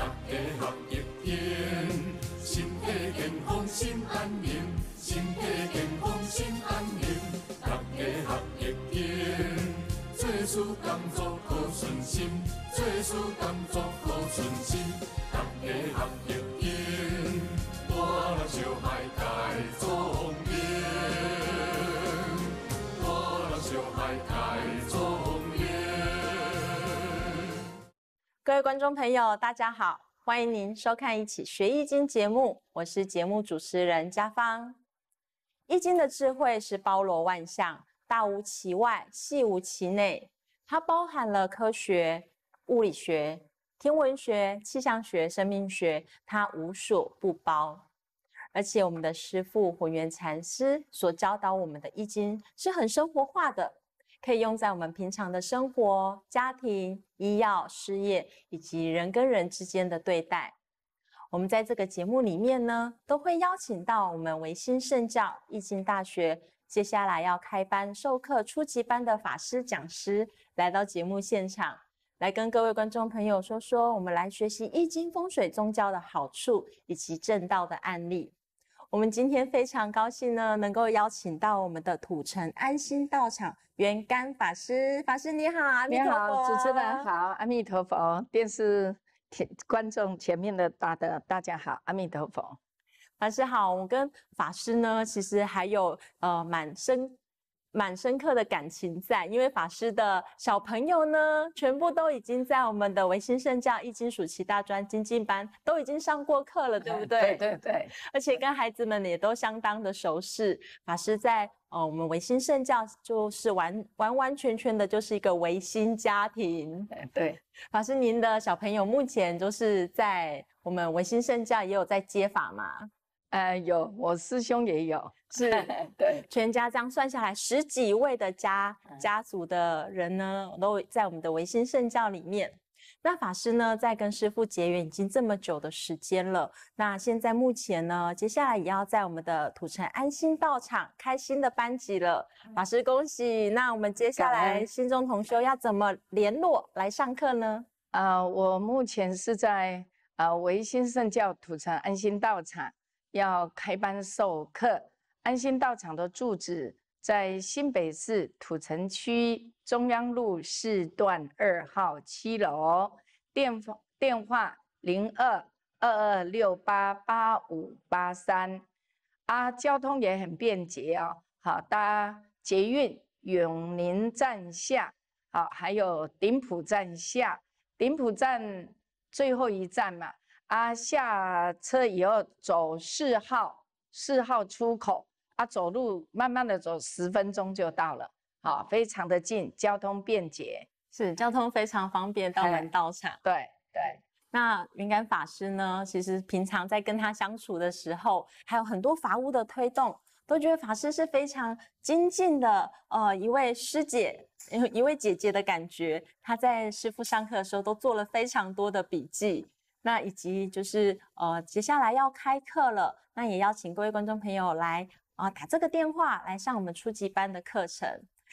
大家学一健，身体健康心安宁，身体健康心安宁，大家学一健。做事工作好顺心，做事工作好顺心，大家学一健。快乐就来盖状元，快乐就来盖。各位观众朋友，大家好，欢迎您收看一起学易经节目，我是节目主持人佳芳。易经的智慧是包罗万象，大无其外，细无其内，它包含了科学、物理学、天文学、气象学、生命学，它无所不包。而且我们的师父混元禅师所教导我们的易经是很生活化的。可以用在我们平常的生活、家庭、医药、事业以及人跟人之间的对待。我们在这个节目里面呢，都会邀请到我们维新圣教易经大学接下来要开班授课初级班的法师讲师来到节目现场，来跟各位观众朋友说说我们来学习易经风水宗教的好处以及正道的案例。我们今天非常高兴呢，能够邀请到我们的土城安心道场圆干法师。法师你好，你好，主持人好，阿弥陀佛，电视前观众前面的大的大家好，阿弥陀佛，法师好，我跟法师呢，其实还有呃蛮深。蛮深刻的感情在，因为法师的小朋友呢，全部都已经在我们的维新圣教易经暑期大专精进班都已经上过课了，对不对？对对对，而且跟孩子们也都相当的熟识。法师在呃，我们维新圣教就是完完完全全的，就是一个维新家庭。哎，对，法师您的小朋友目前就是在我们维新圣教也有在接法吗？呃，有，我师兄也有。是，对，全家这样算下来，十几位的家家族的人呢，都在我们的维新圣教里面。那法师呢，在跟师父结缘已经这么久的时间了，那现在目前呢，接下来也要在我们的土城安心道场开新的班级了。法师恭喜，那我们接下来心中同修要怎么联络来上课呢？呃，我目前是在呃维新圣教土城安心道场要开班授课。安心道场的住址在新北市土城区中央路四段二号七楼，电电话零二二二六八八五八三。啊，交通也很便捷哦。好，搭捷运永宁站下，好，还有鼎埔站下。鼎埔站最后一站嘛，啊，下车以后走四号四号出口。他走路慢慢的走，十分钟就到了，好，非常的近，交通便捷，是交通非常方便，到门到场。对对。那云感法师呢？其实平常在跟他相处的时候，还有很多法务的推动，都觉得法师是非常精进的，呃，一位师姐，一位姐姐的感觉。他在师傅上课的时候都做了非常多的笔记，那以及就是呃，接下来要开课了，那也邀请各位观众朋友来。啊，打这个电话来上我们初级班的课程，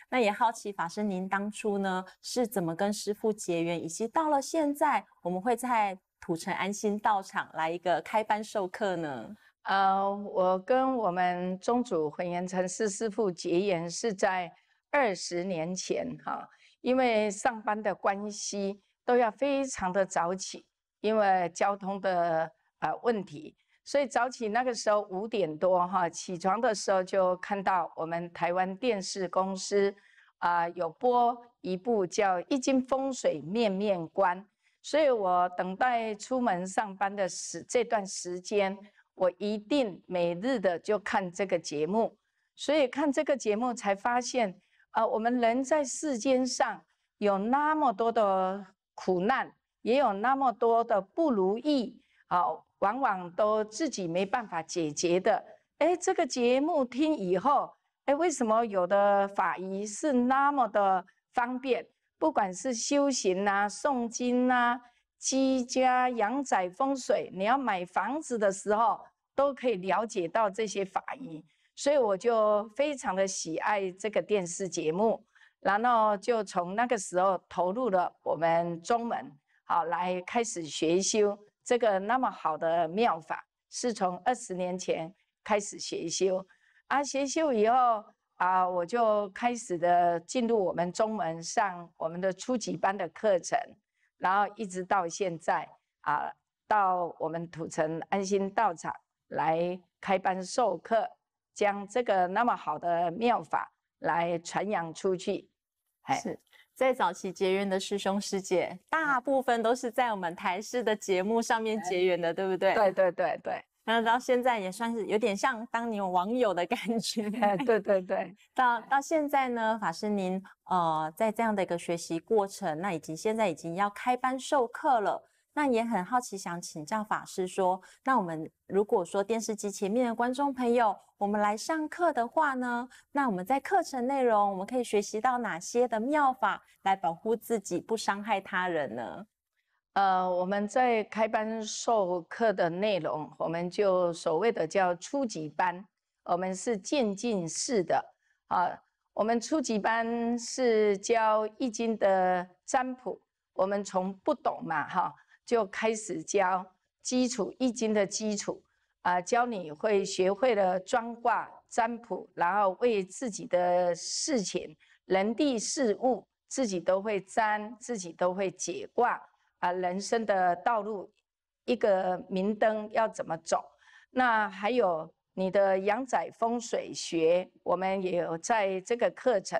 那也好奇法师您当初呢是怎么跟师父结缘，以及到了现在，我们会在土城安心道场来一个开班授课呢？呃，我跟我们宗主混元禅师师父结缘是在二十年前哈，因为上班的关系都要非常的早起，因为交通的呃问题。所以早起那个时候五点多哈，起床的时候就看到我们台湾电视公司啊有播一部叫《一经风水面面观》，所以我等待出门上班的时这段时间，我一定每日的就看这个节目。所以看这个节目才发现啊，我们人在世间上有那么多的苦难，也有那么多的不如意啊。往往都自己没办法解决的。哎，这个节目听以后，哎，为什么有的法医是那么的方便？不管是修行呐、诵经呐、居家、阳宅风水，你要买房子的时候，都可以了解到这些法医。所以我就非常的喜爱这个电视节目，然后就从那个时候投入了我们中门，好来开始学修。这个那么好的妙法，是从二十年前开始学修，啊，学修以后啊，我就开始的进入我们中门上我们的初级班的课程，然后一直到现在啊，到我们土城安心道场来开班授课，将这个那么好的妙法来传扬出去，哎，是。在早期结缘的师兄师姐，大部分都是在我们台式的节目上面结缘的，对不对？对对对对。那到现在也算是有点像当年网友的感觉，对对对。到到现在呢，法师您呃，在这样的一个学习过程，那已经现在已经要开班授课了。那也很好奇，想请教法师说，那我们如果说电视机前面的观众朋友，我们来上课的话呢，那我们在课程内容，我们可以学习到哪些的妙法来保护自己，不伤害他人呢？呃，我们在开班授课的内容，我们就所谓的叫初级班，我们是渐进式的啊。我们初级班是教易经的占卜，我们从不懂嘛，哈。就开始教基础易经的基础啊，教你会学会了装卦占卜，然后为自己的事情、人地事物自己都会占，自己都会解卦啊，人生的道路一个明灯要怎么走？那还有你的阳宅风水学，我们也有在这个课程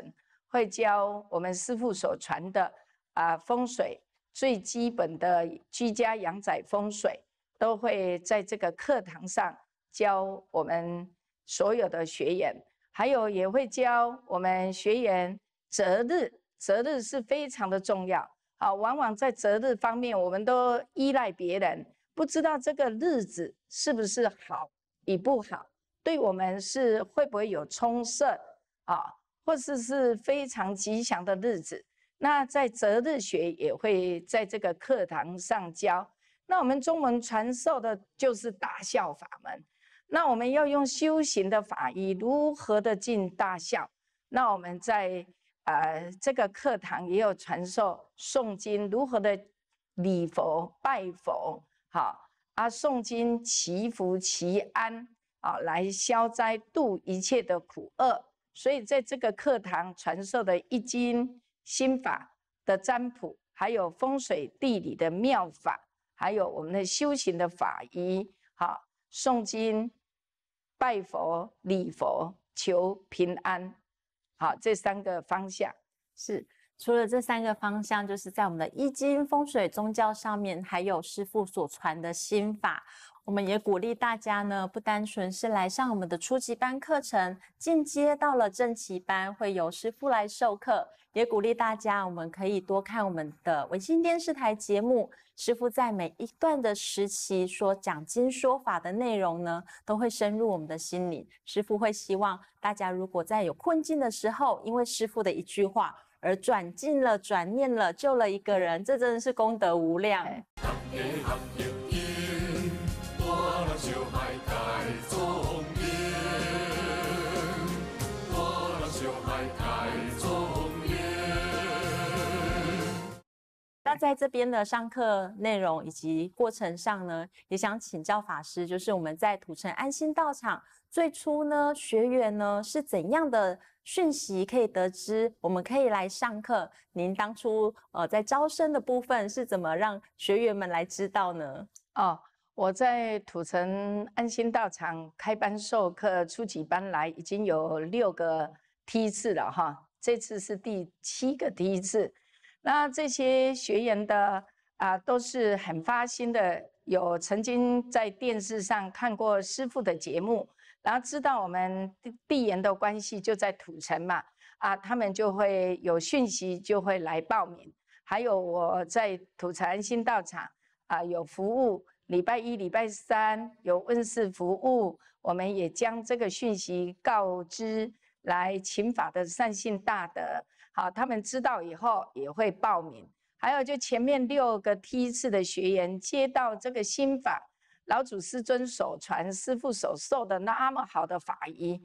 会教我们师傅所传的啊风水。最基本的居家养仔风水都会在这个课堂上教我们所有的学员，还有也会教我们学员择日。择日是非常的重要啊，往往在择日方面，我们都依赖别人，不知道这个日子是不是好与不好，对我们是会不会有冲射啊，或是是非常吉祥的日子。那在择日学也会在这个课堂上教。那我们中文传授的就是大笑法门。那我们要用修行的法以如何的进大笑？那我们在呃这个课堂也有传授诵经，如何的礼佛拜佛？好啊，诵经祈福祈安啊，来消灾度一切的苦厄。所以在这个课堂传授的一经。心法的占卜，还有风水地理的妙法，还有我们的修行的法医，好，诵经、拜佛、礼佛、求平安，好，这三个方向是。除了这三个方向，就是在我们的易经、风水、宗教上面，还有师傅所传的心法，我们也鼓励大家呢，不单纯是来上我们的初级班课程，进阶到了正奇班，会有师傅来授课，也鼓励大家，我们可以多看我们的文心电视台节目，师傅在每一段的时期所讲经说法的内容呢，都会深入我们的心里。师傅会希望大家如果在有困境的时候，因为师傅的一句话。而转进了，转念了，救了一个人，这真的是功德无量。在这边的上课内容以及过程上呢，也想请教法师，就是我们在土城安心道场最初呢，学员呢是怎样的讯息可以得知，我们可以来上课？您当初呃在招生的部分是怎么让学员们来知道呢？哦，我在土城安心道场开班授课，初级班来已经有六个梯次了哈，这次是第七个梯次。那这些学员的啊，都是很发心的，有曾经在电视上看过师父的节目，然后知道我们地地缘的关系就在土城嘛，啊，他们就会有讯息就会来报名。还有我在土城新道场啊，有服务，礼拜一、礼拜三有问室服务，我们也将这个讯息告知来请法的善信大德。好，他们知道以后也会报名。还有，就前面六个梯次的学员，接到这个心法，老祖师尊所传，师傅所授的那么好的法医，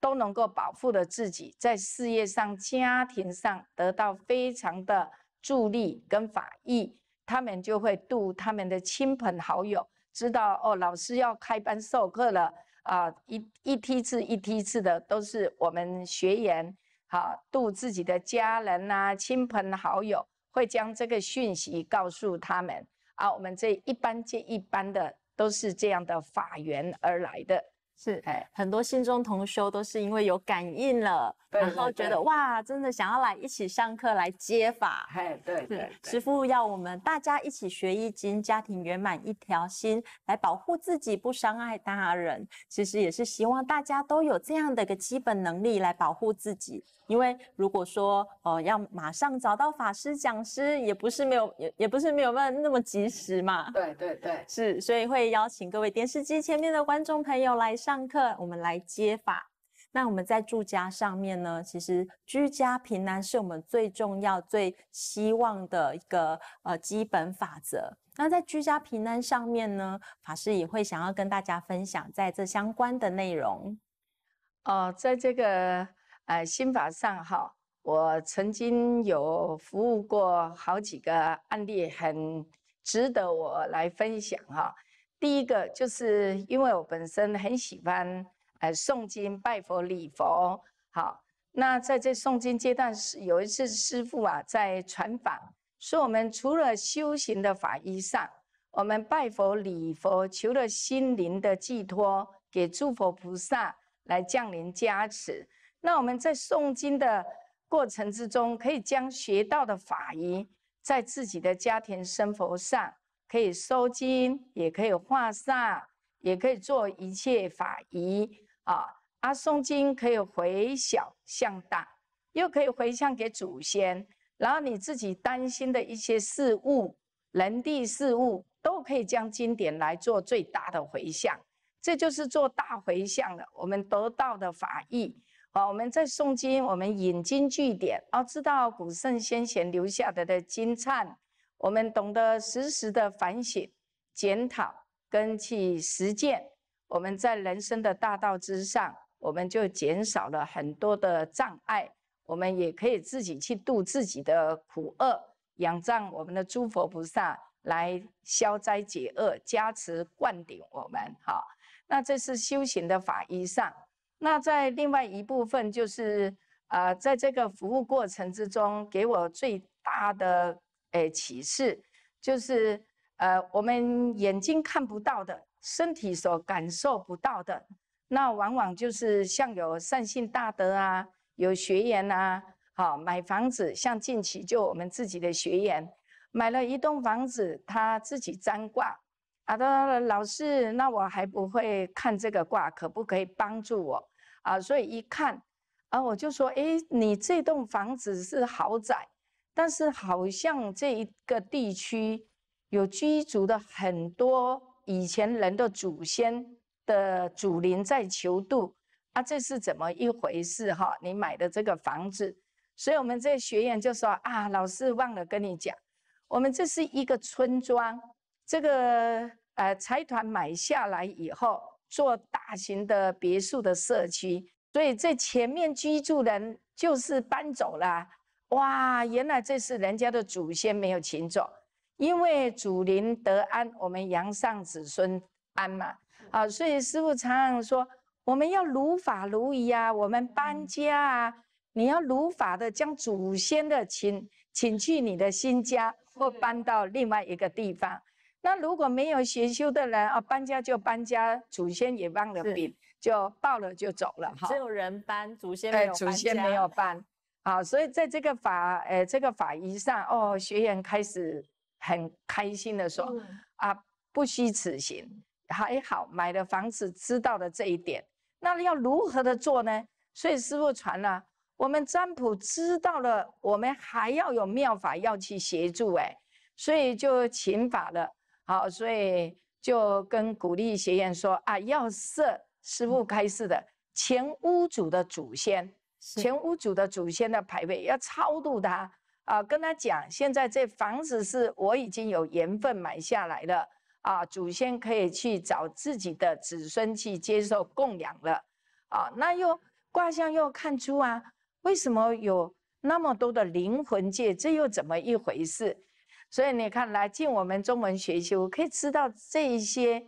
都能够保护了自己，在事业上、家庭上得到非常的助力跟法益。他们就会度他们的亲朋好友知道哦，老师要开班授课了啊！一一梯次一梯次的，都是我们学员。好度自己的家人啊，亲朋好友会将这个讯息告诉他们啊，我们这一般接一般的都是这样的法缘而来的。是，哎，很多心中同修都是因为有感应了，然后觉得哇，真的想要来一起上课来接法。嘿，对，对，师傅要我们大家一起学易经，家庭圆满一条心，来保护自己不伤害他人。其实也是希望大家都有这样的一个基本能力来保护自己，因为如果说哦要马上找到法师讲师，也不是没有，也也不是没有办法那么及时嘛。对对对，是，所以会邀请各位电视机前面的观众朋友来上。上课，我们来接法。那我们在住家上面呢，其实居家平安是我们最重要、最希望的一个呃基本法则。那在居家平安上面呢，法师也会想要跟大家分享在这相关的内容。哦，在这个呃心法上哈，我曾经有服务过好几个案例，很值得我来分享哈。第一个就是因为我本身很喜欢，呃诵经、拜佛、礼佛。好，那在这诵经阶段是有一次师父啊在传法，说我们除了修行的法医上，我们拜佛礼佛，求了心灵的寄托，给诸佛菩萨来降临加持。那我们在诵经的过程之中，可以将学到的法医在自己的家庭生活上。可以收金，也可以化煞，也可以做一切法仪啊。阿诵经可以回小向大，又可以回向给祖先，然后你自己担心的一些事物、人地事物，都可以将经典来做最大的回向。这就是做大回向了。我们得到的法益啊，我们在诵经，我们引经据典，然知道古圣先贤留下的的金忏。我们懂得时时的反省、检讨跟去实践，我们在人生的大道之上，我们就减少了很多的障碍。我们也可以自己去度自己的苦厄，仰仗我们的诸佛菩萨来消灾解厄、加持灌顶我们。好，那这是修行的法衣上。那在另外一部分，就是啊，在这个服务过程之中，给我最大的。诶启示就是，呃，我们眼睛看不到的，身体所感受不到的，那往往就是像有善信大德啊，有学员啊，好，买房子，像近期就我们自己的学员，买了一栋房子，他自己占卦，啊，他说老师，那我还不会看这个卦，可不可以帮助我？啊，所以一看，啊，我就说，诶，你这栋房子是豪宅。但是好像这一个地区有居住的很多以前人的祖先的祖灵在求渡啊，这是怎么一回事哈？你买的这个房子，所以我们这学员就说啊，老师忘了跟你讲，我们这是一个村庄，这个呃财团买下来以后做大型的别墅的社区，所以这前面居住人就是搬走了。哇，原来这是人家的祖先没有请走，因为祖林得安，我们阳上子孙安嘛啊，所以师父常常说，我们要如法如仪啊，我们搬家啊，你要如法的将祖先的请请去你的新家，或搬到另外一个地方。那如果没有学修的人啊，搬家就搬家，祖先也忘了，就抱了就走了哈。只有人搬，祖先没有搬。啊，所以在这个法，呃，这个法仪上，哦，学员开始很开心的说，啊，不虚此行，还好买了房子，知道了这一点。那要如何的做呢？所以师傅传了，我们占卜知道了，我们还要有妙法要去协助，哎，所以就请法了。好，所以就跟鼓励学员说，啊，要设师傅开示的前屋主的祖先。全屋主的祖先的牌位要超度他啊，跟他讲，现在这房子是我已经有缘分买下来了啊，祖先可以去找自己的子孙去接受供养了啊。那又卦象又看出啊，为什么有那么多的灵魂界？这又怎么一回事？所以你看来进我们中文学习，我可以知道这一些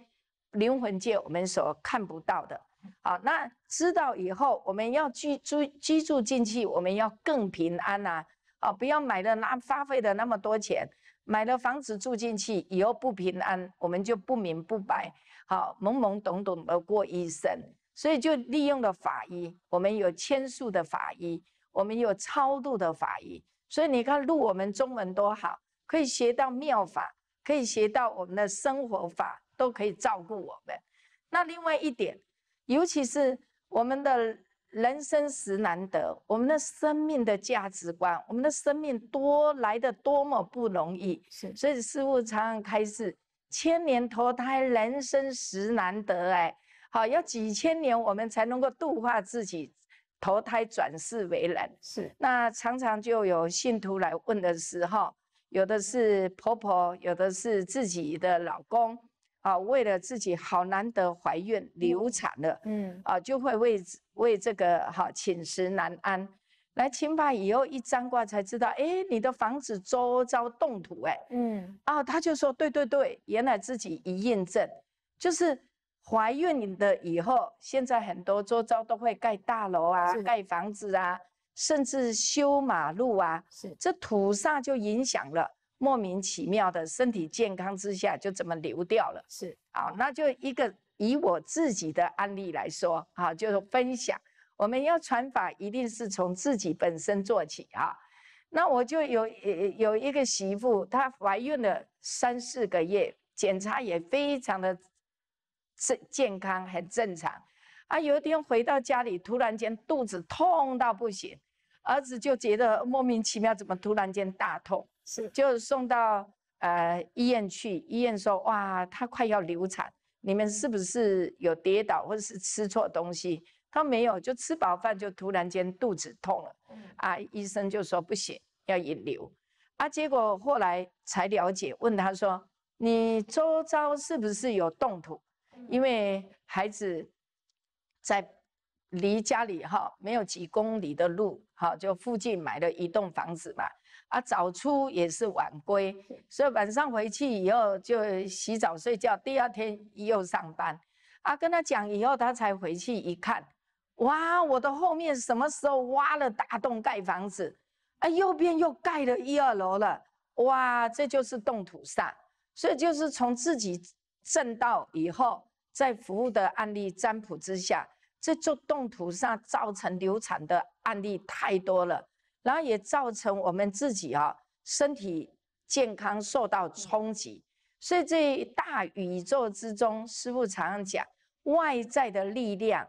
灵魂界我们所看不到的。好，那知道以后，我们要居住居住进去，我们要更平安呐！啊，不要买了那花费的那么多钱，买了房子住进去以后不平安，我们就不明不白，好懵懵懂懂的过一生。所以就利用了法医，我们有签术的法医，我们有超度的法医。所以你看，入我们中文多好，可以学到妙法，可以学到我们的生活法，都可以照顾我们。那另外一点。尤其是我们的人生时难得，我们的生命的价值观，我们的生命多来的多么不容易，是。所以师父常常开示：千年投胎，人生时难得。哎，好，要几千年我们才能够度化自己，投胎转世为人。是。那常常就有信徒来问的时候，有的是婆婆，有的是自己的老公。啊，为了自己好难得怀孕，流产了，嗯，啊，就会为为这个哈寝食难安。来清吧以后一占卦才知道，哎，你的房子周遭动土，哎，嗯，啊，他就说对对对，原来自己一验证，就是怀孕的以后，现在很多周遭都会盖大楼啊，盖房子啊，甚至修马路啊，是，这土煞就影响了。莫名其妙的身体健康之下就怎么流掉了？是啊，那就一个以我自己的案例来说啊，就是分享我们要传法，一定是从自己本身做起啊。那我就有有一个媳妇，她怀孕了三四个月，检查也非常的正健康，很正常啊。有一天回到家里，突然间肚子痛到不行。儿子就觉得莫名其妙，怎么突然间大痛？是，就送到呃医院去，医院说哇，他快要流产，你们是不是有跌倒或者是吃错东西？他没有，就吃饱饭就突然间肚子痛了，啊，医生就说不行，要引流，啊，结果后来才了解，问他说你周遭是不是有冻土？因为孩子在。离家里哈没有几公里的路，哈就附近买了一栋房子嘛，啊早出也是晚归，所以晚上回去以后就洗澡睡觉，第二天又上班，啊跟他讲以后他才回去一看，哇我的后面什么时候挖了大洞盖房子，啊右边又盖了一二楼了，哇这就是动土煞，所以就是从自己挣到以后，在服务的案例占卜之下。这就动土上造成流产的案例太多了，然后也造成我们自己啊身体健康受到冲击。所以这大宇宙之中，师父常常讲，外在的力量，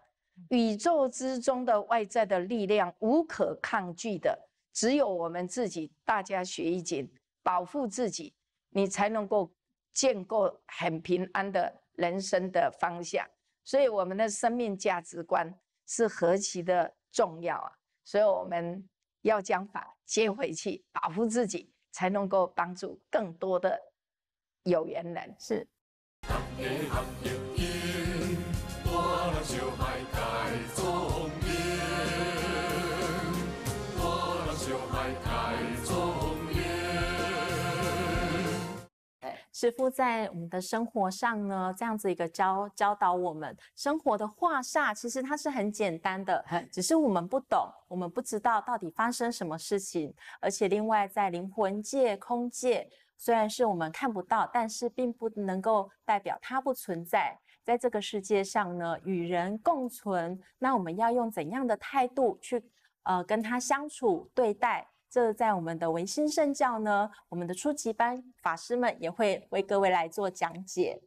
宇宙之中的外在的力量无可抗拒的，只有我们自己，大家学一紧，保护自己，你才能够建构很平安的人生的方向。所以我们的生命价值观是何其的重要啊！所以我们要将法接回去，保护自己，才能够帮助更多的有缘人。是。师傅在我们的生活上呢，这样子一个教教导我们生活的化煞，其实它是很简单的，只是我们不懂，我们不知道到底发生什么事情。而且另外在灵魂界、空界，虽然是我们看不到，但是并不能够代表它不存在。在这个世界上呢，与人共存，那我们要用怎样的态度去呃跟他相处对待？这在我们的维新圣教呢，我们的初级班法师们也会为各位来做讲解。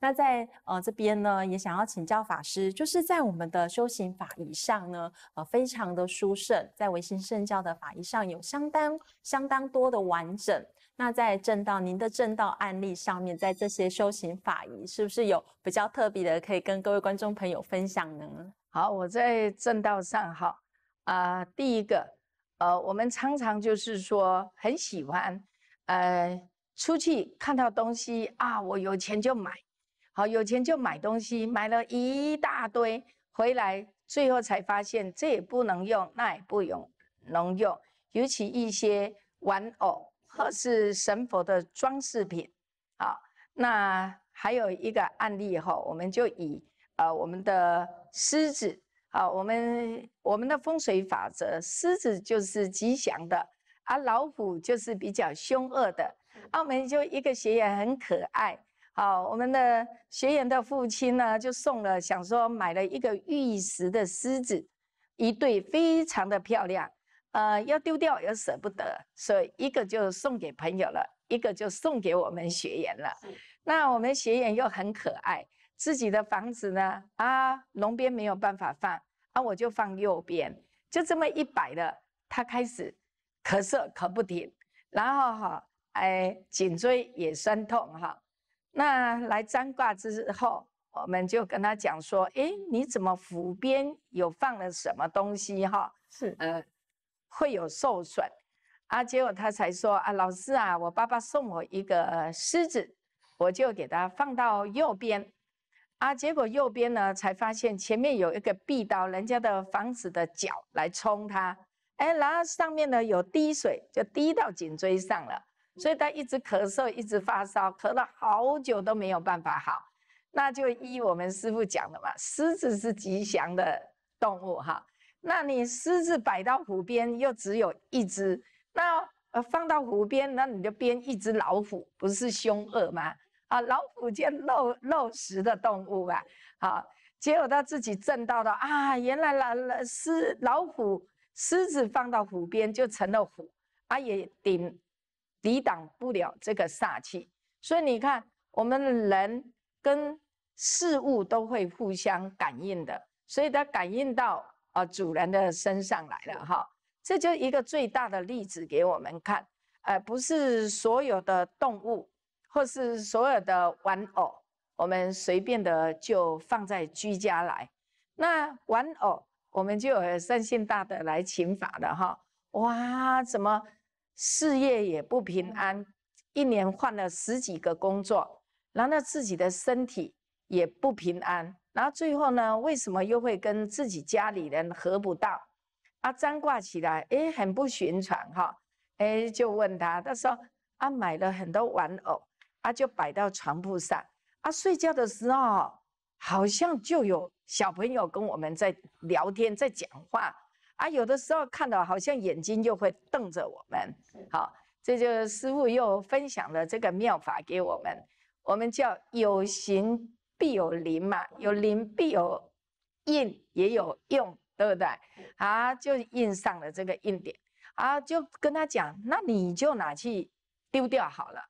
那在呃这边呢，也想要请教法师，就是在我们的修行法仪上呢，呃非常的殊胜，在维新圣教的法仪上有相当相当多的完整。那在正道您的正道案例上面，在这些修行法仪是不是有比较特别的可以跟各位观众朋友分享呢？好，我在正道上哈，啊第一个。呃，我们常常就是说很喜欢，呃，出去看到东西啊，我有钱就买，好，有钱就买东西，买了一大堆回来，最后才发现这也不能用，那也不用，能用，尤其一些玩偶或是神佛的装饰品，好，那还有一个案例哈，我们就以呃我们的狮子。好，我们我们的风水法则，狮子就是吉祥的，而老虎就是比较凶恶的。澳门就一个学员很可爱，好，我们的学员的父亲呢，就送了，想说买了一个玉石的狮子，一对非常的漂亮，呃，要丢掉又舍不得，所以一个就送给朋友了，一个就送给我们学员了。那我们学员又很可爱。自己的房子呢？啊，龙边没有办法放啊，我就放右边，就这么一摆的，他开始咳嗽咳不停，然后哈，哎，颈椎也酸痛哈。那来占卦之后，我们就跟他讲说，哎，你怎么腹边有放了什么东西哈？是呃，会有受损啊。结果他才说啊，老师啊，我爸爸送我一个狮子，我就给他放到右边。啊，结果右边呢才发现前面有一个壁刀，人家的房子的角来冲它，哎，然后上面呢有滴水，就滴到颈椎上了，所以他一直咳嗽，一直发烧，咳了好久都没有办法好。那就依我们师傅讲的嘛，狮子是吉祥的动物哈，那你狮子摆到湖边又只有一只，那呃放到湖边，那你就编一只老虎，不是凶恶吗？啊，老虎见肉肉食的动物啊，好，结果他自己挣到了啊，原来狼狮老虎狮子放到虎边就成了虎，啊也顶抵挡不了这个煞气，所以你看我们人跟事物都会互相感应的，所以它感应到啊主人的身上来了哈，这就一个最大的例子给我们看，呃，不是所有的动物。或是所有的玩偶，我们随便的就放在居家来。那玩偶，我们就有善心大的来请法了哈。哇，怎么事业也不平安，一年换了十几个工作，然后自己的身体也不平安，然后最后呢，为什么又会跟自己家里人合不到？啊，占挂起来，哎，很不寻常哈。哎，就问他，他说啊，买了很多玩偶。啊，就摆到床铺上啊，睡觉的时候好像就有小朋友跟我们在聊天，在讲话啊，有的时候看到好像眼睛就会瞪着我们。好，这就师傅又分享了这个妙法给我们。我们叫有形必有灵嘛，有灵必有应，也有用，对不对？啊，就印上了这个印点啊，就跟他讲，那你就拿去丢掉好了。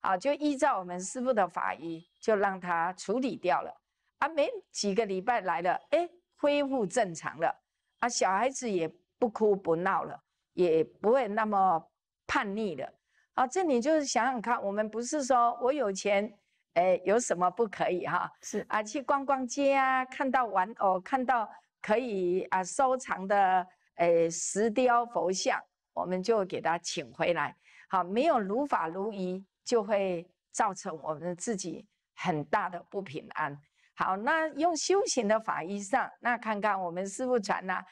啊，就依照我们师傅的法医，就让他处理掉了。啊，没几个礼拜来了，哎，恢复正常了。啊，小孩子也不哭不闹了，也不会那么叛逆了。啊，这你就是想想看，我们不是说我有钱，哎，有什么不可以哈？是啊，去逛逛街啊，看到玩偶，看到可以啊收藏的，哎，石雕佛像，我们就给他请回来。好，没有如法如仪。就会造成我们自己很大的不平安。好，那用修行的法衣上，那看看我们师父传呐，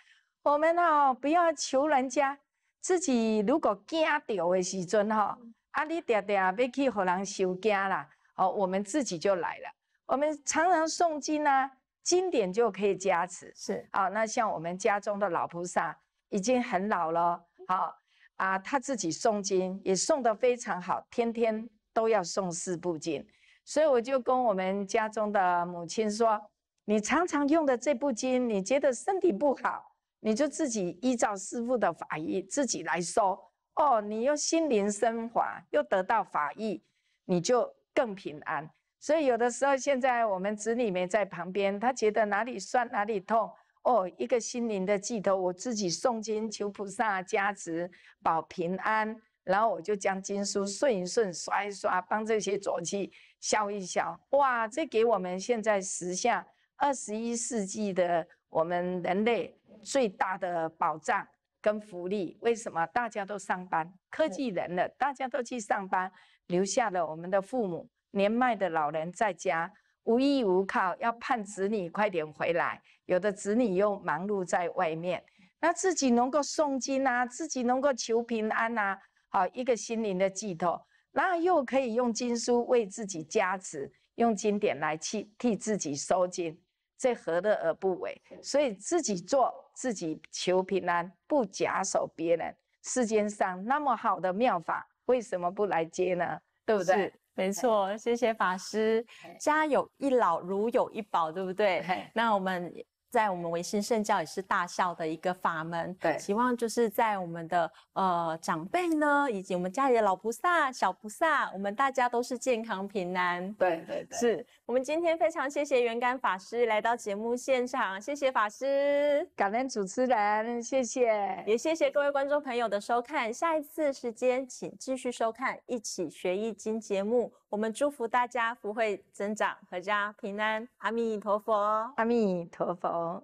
我们哦不要求人家，自己如果惊掉的时尊哈，啊你嗲嗲要去和人修惊啦，好，我们自己就来了。我们常常诵经呐，经典就可以加持，是啊。那像我们家中的老菩萨已经很老了，好。啊，他自己诵经也诵得非常好，天天都要诵四部经，所以我就跟我们家中的母亲说：“你常常用的这部经，你觉得身体不好，你就自己依照师父的法意自己来收。哦，你又心灵升华，又得到法益，你就更平安。所以有的时候现在我们子女没在旁边，他觉得哪里酸哪里痛。”哦，一个心灵的寄托，我自己诵经求菩萨加持保平安，然后我就将经书顺一顺，刷一刷，帮这些浊气消一消。哇，这给我们现在时下二十一世纪的我们人类最大的保障跟福利。为什么大家都上班，科技人了，大家都去上班，留下了我们的父母年迈的老人在家。无依无靠，要盼子女快点回来。有的子女又忙碌在外面，那自己能够诵经啊，自己能够求平安啊，好一个心灵的寄托。那又可以用经书为自己加持，用经典来替替自己收金，这何乐而不为？所以自己做，自己求平安，不假手别人。世间上那么好的妙法，为什么不来接呢？对不对？没错，谢谢法师。家有一老，如有一宝，对不对？那我们在我们维新圣教也是大孝的一个法门。对，希望就是在我们的呃长辈呢，以及我们家里的老菩萨、小菩萨，我们大家都是健康平安。对对对，是。我们今天非常谢谢圆甘法师来到节目现场，谢谢法师，感恩主持人，谢谢，也谢谢各位观众朋友的收看，下一次时间请继续收看《一起学易经》节目，我们祝福大家福慧增长，合家平安，阿弥陀佛，阿弥陀佛。